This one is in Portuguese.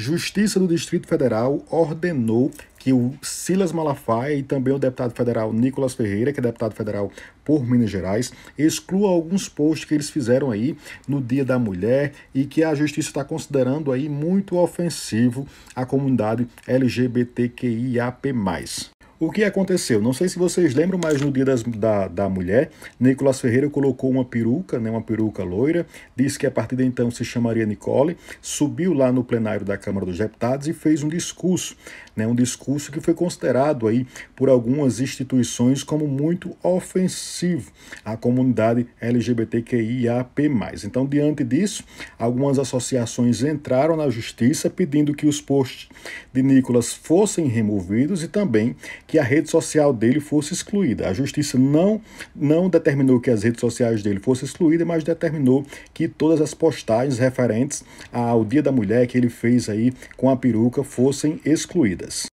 Justiça do Distrito Federal ordenou que o Silas Malafaia e também o deputado federal Nicolas Ferreira, que é deputado federal por Minas Gerais, exclua alguns posts que eles fizeram aí no Dia da Mulher e que a justiça está considerando aí muito ofensivo à comunidade LGBTQIAP+. O que aconteceu? Não sei se vocês lembram, mas no dia das, da, da mulher, Nicolas Ferreira colocou uma peruca, né, uma peruca loira, disse que a partir de então se chamaria Nicole, subiu lá no plenário da Câmara dos Deputados e fez um discurso, né, um discurso que foi considerado aí por algumas instituições como muito ofensivo à comunidade LGBTQIAP+. Então, diante disso, algumas associações entraram na justiça pedindo que os posts de Nicolas fossem removidos e também que a rede social dele fosse excluída. A justiça não, não determinou que as redes sociais dele fossem excluídas, mas determinou que todas as postagens referentes ao Dia da Mulher que ele fez aí com a peruca fossem excluídas.